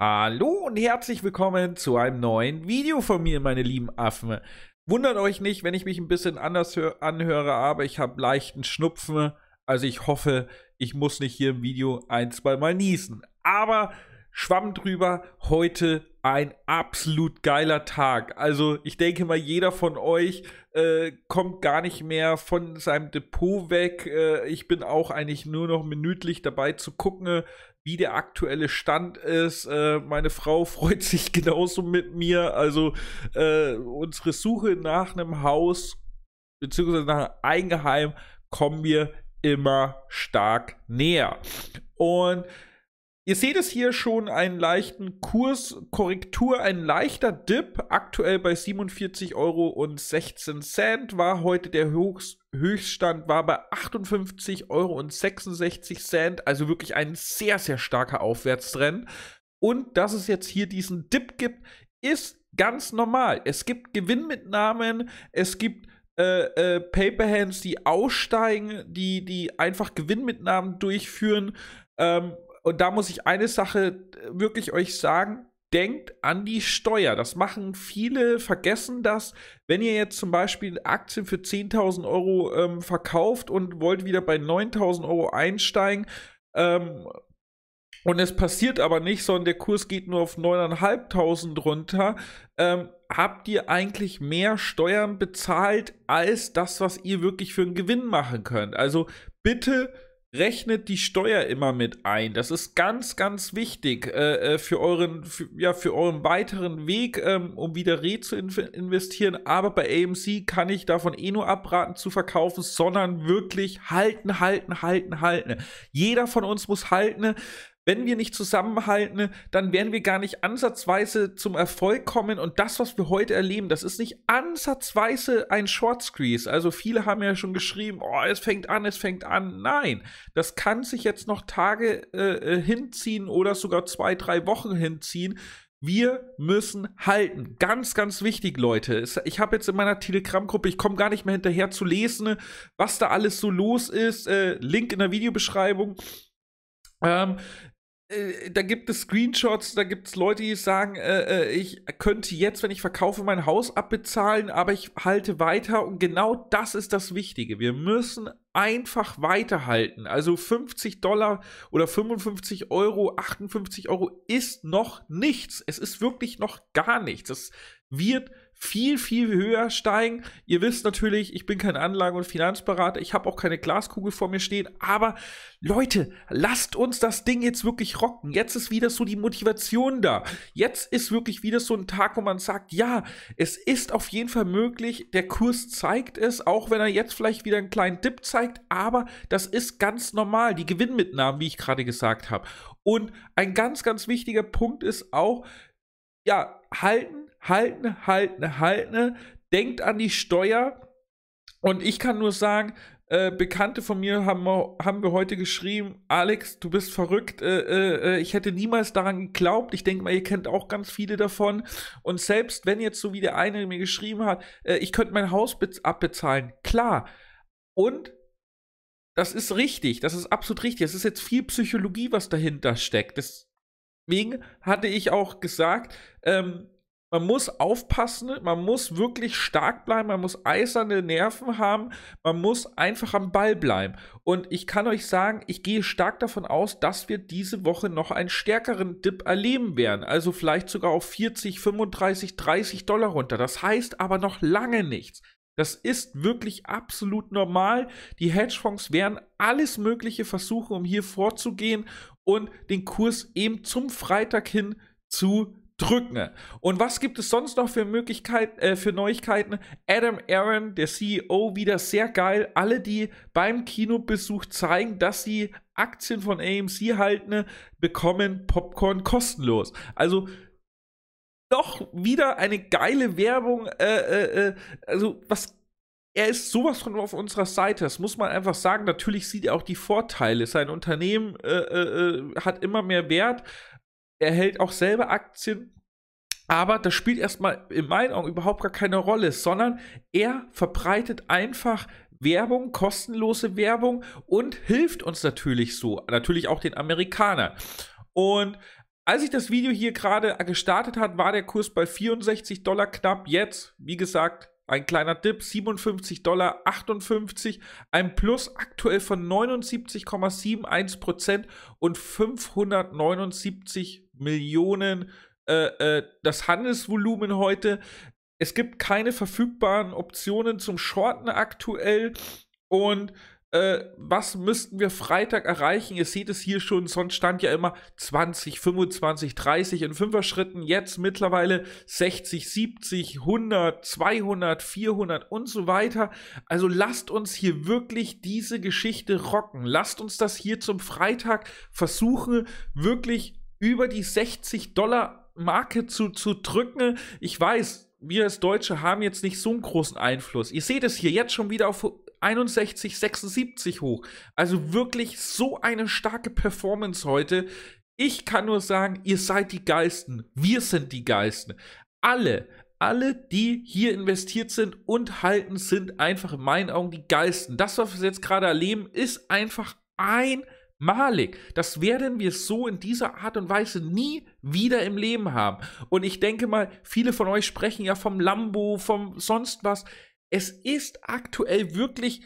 Hallo und herzlich willkommen zu einem neuen Video von mir, meine lieben Affen. Wundert euch nicht, wenn ich mich ein bisschen anders anhöre, aber ich habe leichten Schnupfen. Also ich hoffe, ich muss nicht hier im Video ein, zwei Mal niesen. Aber Schwamm drüber, heute ein absolut geiler Tag. Also ich denke mal, jeder von euch äh, kommt gar nicht mehr von seinem Depot weg. Äh, ich bin auch eigentlich nur noch minütlich dabei zu gucken, wie der aktuelle Stand ist. Äh, meine Frau freut sich genauso mit mir. Also äh, unsere Suche nach einem Haus beziehungsweise nach einem Eigenheim kommen wir immer stark näher. Und Ihr seht es hier schon, einen leichten Kurskorrektur, ein leichter Dip, aktuell bei 47,16 Euro war heute der Höchst, Höchststand, war bei 58,66 Euro, also wirklich ein sehr, sehr starker Aufwärtstrend. Und dass es jetzt hier diesen Dip gibt, ist ganz normal. Es gibt Gewinnmitnahmen, es gibt äh, äh, Paperhands, die aussteigen, die, die einfach Gewinnmitnahmen durchführen. Ähm, und da muss ich eine Sache äh, wirklich euch sagen, denkt an die Steuer. Das machen viele, vergessen das. Wenn ihr jetzt zum Beispiel Aktien für 10.000 Euro ähm, verkauft und wollt wieder bei 9.000 Euro einsteigen ähm, und es passiert aber nicht, sondern der Kurs geht nur auf 9.500 runter, ähm, habt ihr eigentlich mehr Steuern bezahlt als das, was ihr wirklich für einen Gewinn machen könnt. Also bitte Rechnet die Steuer immer mit ein. Das ist ganz, ganz wichtig äh, äh, für, euren, für, ja, für euren weiteren Weg, ähm, um wieder Reh zu in investieren. Aber bei AMC kann ich davon eh nur abraten zu verkaufen, sondern wirklich halten, halten, halten, halten. Jeder von uns muss halten. Wenn wir nicht zusammenhalten, dann werden wir gar nicht ansatzweise zum Erfolg kommen. Und das, was wir heute erleben, das ist nicht ansatzweise ein Short Squeeze. Also viele haben ja schon geschrieben, oh, es fängt an, es fängt an. Nein, das kann sich jetzt noch Tage äh, äh hinziehen oder sogar zwei, drei Wochen hinziehen. Wir müssen halten. Ganz, ganz wichtig, Leute. Ich habe jetzt in meiner Telegram-Gruppe, ich komme gar nicht mehr hinterher zu lesen, was da alles so los ist. Äh, Link in der Videobeschreibung. Ähm, äh, da gibt es Screenshots, da gibt es Leute, die sagen, äh, äh, ich könnte jetzt, wenn ich verkaufe, mein Haus abbezahlen, aber ich halte weiter. Und genau das ist das Wichtige. Wir müssen einfach weiterhalten. Also 50 Dollar oder 55 Euro, 58 Euro ist noch nichts. Es ist wirklich noch gar nichts. Das wird viel, viel höher steigen. Ihr wisst natürlich, ich bin kein Anlage- und Finanzberater, ich habe auch keine Glaskugel vor mir stehen, aber Leute, lasst uns das Ding jetzt wirklich rocken. Jetzt ist wieder so die Motivation da. Jetzt ist wirklich wieder so ein Tag, wo man sagt, ja, es ist auf jeden Fall möglich, der Kurs zeigt es, auch wenn er jetzt vielleicht wieder einen kleinen Dip zeigt, aber das ist ganz normal, die Gewinnmitnahmen, wie ich gerade gesagt habe. Und ein ganz, ganz wichtiger Punkt ist auch, ja, halten halten, halten, halten, denkt an die Steuer. Und ich kann nur sagen, äh, Bekannte von mir haben, haben wir heute geschrieben, Alex, du bist verrückt, äh, äh, äh, ich hätte niemals daran geglaubt. Ich denke mal, ihr kennt auch ganz viele davon. Und selbst wenn jetzt so wie der eine mir geschrieben hat, äh, ich könnte mein Haus abbezahlen, klar. Und das ist richtig, das ist absolut richtig. Es ist jetzt viel Psychologie, was dahinter steckt. Deswegen hatte ich auch gesagt, ähm, man muss aufpassen, man muss wirklich stark bleiben, man muss eiserne Nerven haben, man muss einfach am Ball bleiben. Und ich kann euch sagen, ich gehe stark davon aus, dass wir diese Woche noch einen stärkeren Dip erleben werden. Also vielleicht sogar auf 40, 35, 30 Dollar runter. Das heißt aber noch lange nichts. Das ist wirklich absolut normal. Die Hedgefonds werden alles Mögliche versuchen, um hier vorzugehen und den Kurs eben zum Freitag hin zu drücken. Und was gibt es sonst noch für Möglichkeiten, äh, für Neuigkeiten? Adam Aaron, der CEO, wieder sehr geil. Alle, die beim Kinobesuch zeigen, dass sie Aktien von AMC halten, bekommen Popcorn kostenlos. Also doch wieder eine geile Werbung. Äh, äh, äh, also was er ist sowas von auf unserer Seite. Das muss man einfach sagen. Natürlich sieht er auch die Vorteile. Sein Unternehmen äh, äh, äh hat immer mehr Wert er hält auch selber Aktien, aber das spielt erstmal in meinen Augen überhaupt gar keine Rolle, sondern er verbreitet einfach Werbung, kostenlose Werbung und hilft uns natürlich so, natürlich auch den Amerikanern. Und als ich das Video hier gerade gestartet hat, war der Kurs bei 64 Dollar knapp. Jetzt, wie gesagt, ein kleiner Dip, 57 Dollar 58, ein Plus aktuell von 79,71 Prozent und 579 Millionen äh, äh, das Handelsvolumen heute. Es gibt keine verfügbaren Optionen zum Shorten aktuell. Und äh, was müssten wir Freitag erreichen? Ihr seht es hier schon, sonst stand ja immer 20, 25, 30 in 5 Schritten. Jetzt mittlerweile 60, 70, 100, 200, 400 und so weiter. Also lasst uns hier wirklich diese Geschichte rocken. Lasst uns das hier zum Freitag versuchen, wirklich über die 60 Dollar Marke zu, zu drücken. Ich weiß, wir als Deutsche haben jetzt nicht so einen großen Einfluss. Ihr seht es hier jetzt schon wieder auf 61, 76 hoch. Also wirklich so eine starke Performance heute. Ich kann nur sagen, ihr seid die Geisten. Wir sind die Geisten. Alle, alle, die hier investiert sind und halten, sind einfach in meinen Augen die Geisten. Das, was wir jetzt gerade erleben, ist einfach ein Malik. Das werden wir so in dieser Art und Weise nie wieder im Leben haben. Und ich denke mal, viele von euch sprechen ja vom Lambo, vom sonst was. Es ist aktuell wirklich,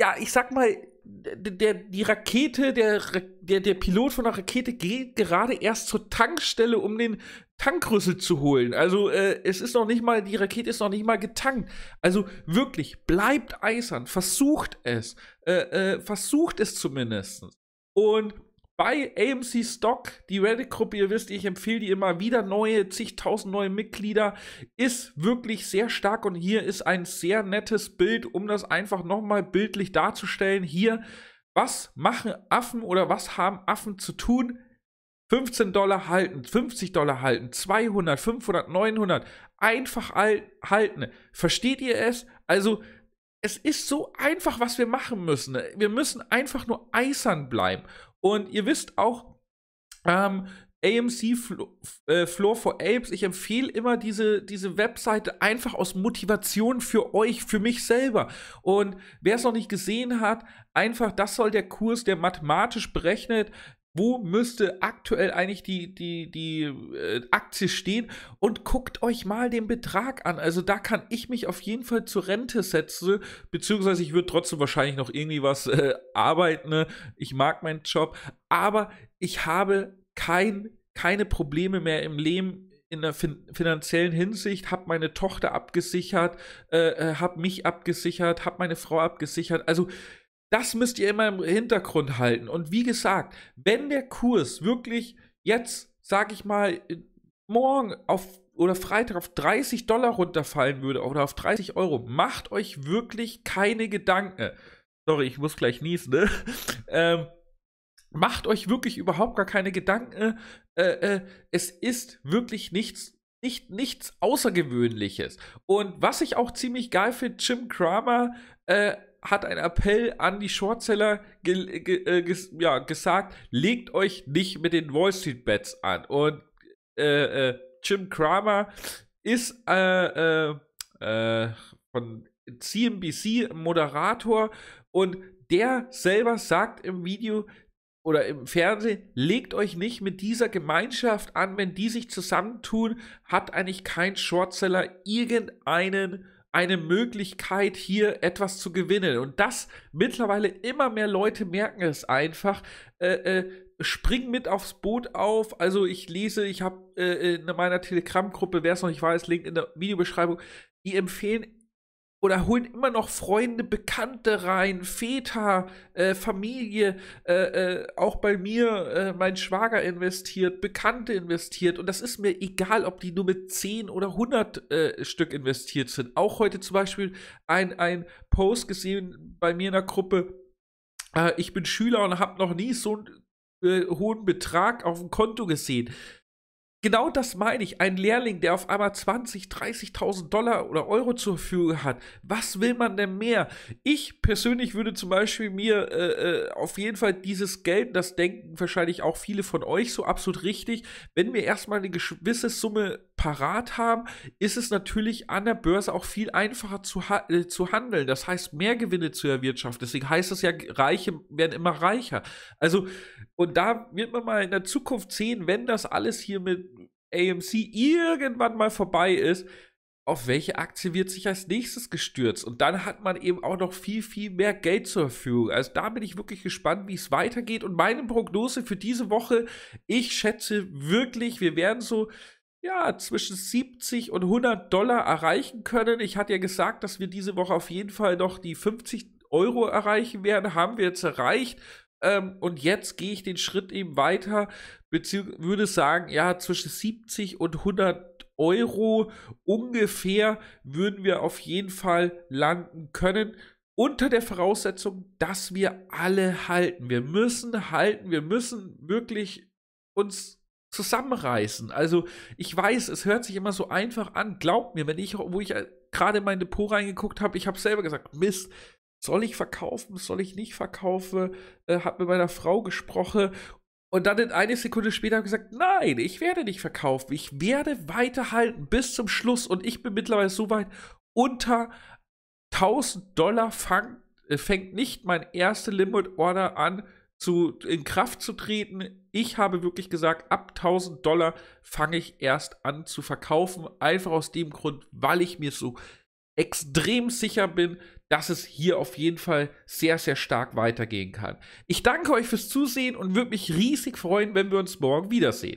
ja, ich sag mal, der, die Rakete, der, der, der Pilot von der Rakete geht gerade erst zur Tankstelle, um den Tankrüssel zu holen. Also äh, es ist noch nicht mal, die Rakete ist noch nicht mal getankt. Also wirklich, bleibt eisern, versucht es, äh, äh, versucht es zumindest. Und bei AMC Stock, die Reddit-Gruppe, ihr wisst, ich empfehle die immer wieder neue, zigtausend neue Mitglieder, ist wirklich sehr stark und hier ist ein sehr nettes Bild, um das einfach nochmal bildlich darzustellen. Hier, was machen Affen oder was haben Affen zu tun? 15 Dollar halten, 50 Dollar halten, 200, 500, 900, einfach halten. Versteht ihr es? Also, es ist so einfach, was wir machen müssen. Wir müssen einfach nur eisern bleiben. Und ihr wisst auch, ähm, AMC äh, Floor for Apes. Ich empfehle immer diese, diese Webseite einfach aus Motivation für euch, für mich selber. Und wer es noch nicht gesehen hat, einfach, das soll der Kurs, der mathematisch berechnet, wo müsste aktuell eigentlich die, die, die äh, Aktie stehen und guckt euch mal den Betrag an. Also da kann ich mich auf jeden Fall zur Rente setzen, beziehungsweise ich würde trotzdem wahrscheinlich noch irgendwie was äh, arbeiten. Ne? Ich mag meinen Job, aber ich habe kein, keine Probleme mehr im Leben in der fin finanziellen Hinsicht, habe meine Tochter abgesichert, äh, äh habe mich abgesichert, habe meine Frau abgesichert. Also das müsst ihr immer im Hintergrund halten. Und wie gesagt, wenn der Kurs wirklich jetzt, sag ich mal, äh, morgen auf oder Freitag auf 30 Dollar runterfallen würde oder auf 30 Euro, macht euch wirklich keine Gedanken. Sorry, ich muss gleich niesen, ne? ähm, macht euch wirklich überhaupt gar keine Gedanken. Äh, äh, es ist wirklich nichts nicht, nichts Außergewöhnliches. Und was ich auch ziemlich geil finde, Jim Kramer äh, hat ein Appell an die Shortseller ge ge äh, ges ja, gesagt, legt euch nicht mit den Wall Street Bets an. Und äh, äh, Jim Cramer ist äh, äh, äh von CNBC Moderator und der selber sagt im Video, oder im Fernsehen, legt euch nicht mit dieser Gemeinschaft an, wenn die sich zusammentun, hat eigentlich kein Shortseller irgendeinen eine Möglichkeit, hier etwas zu gewinnen. Und das mittlerweile immer mehr Leute merken es einfach. Äh, äh, spring mit aufs Boot auf. Also ich lese, ich habe äh, äh, in meiner Telegram-Gruppe, wer es noch nicht weiß, Link in der Videobeschreibung, die empfehlen oder holen immer noch Freunde, Bekannte rein, Väter, äh, Familie, äh, äh, auch bei mir, äh, mein Schwager investiert, Bekannte investiert und das ist mir egal, ob die nur mit 10 oder 100 äh, Stück investiert sind. Auch heute zum Beispiel ein, ein Post gesehen bei mir in der Gruppe, äh, ich bin Schüler und habe noch nie so einen hohen Betrag auf dem Konto gesehen. Genau das meine ich. Ein Lehrling, der auf einmal 20, 30.000 Dollar oder Euro zur Verfügung hat. Was will man denn mehr? Ich persönlich würde zum Beispiel mir äh, äh, auf jeden Fall dieses Geld, das denken wahrscheinlich auch viele von euch so absolut richtig, wenn mir erstmal eine gewisse Summe parat haben, ist es natürlich an der Börse auch viel einfacher zu, ha äh, zu handeln. Das heißt, mehr Gewinne zu erwirtschaften. Deswegen heißt es ja, Reiche werden immer reicher. Also, und da wird man mal in der Zukunft sehen, wenn das alles hier mit AMC irgendwann mal vorbei ist, auf welche Aktie wird sich als nächstes gestürzt? Und dann hat man eben auch noch viel, viel mehr Geld zur Verfügung. Also da bin ich wirklich gespannt, wie es weitergeht. Und meine Prognose für diese Woche, ich schätze wirklich, wir werden so ja, zwischen 70 und 100 Dollar erreichen können. Ich hatte ja gesagt, dass wir diese Woche auf jeden Fall noch die 50 Euro erreichen werden. Haben wir jetzt erreicht. Ähm, und jetzt gehe ich den Schritt eben weiter, beziehungsweise würde sagen, ja, zwischen 70 und 100 Euro ungefähr würden wir auf jeden Fall landen können. Unter der Voraussetzung, dass wir alle halten. Wir müssen halten, wir müssen wirklich uns zusammenreißen. Also ich weiß, es hört sich immer so einfach an. Glaubt mir, wenn ich, wo ich äh, gerade mein Depot reingeguckt habe, ich habe selber gesagt, Mist, soll ich verkaufen, soll ich nicht verkaufen? Äh, habe mit meiner Frau gesprochen und dann in eine Sekunde später gesagt, nein, ich werde nicht verkaufen, ich werde weiterhalten bis zum Schluss und ich bin mittlerweile so weit unter 1000 Dollar fang, äh, fängt nicht mein erster Limit Order an zu, in Kraft zu treten. Ich habe wirklich gesagt, ab 1000 Dollar fange ich erst an zu verkaufen. Einfach aus dem Grund, weil ich mir so extrem sicher bin, dass es hier auf jeden Fall sehr, sehr stark weitergehen kann. Ich danke euch fürs Zusehen und würde mich riesig freuen, wenn wir uns morgen wiedersehen.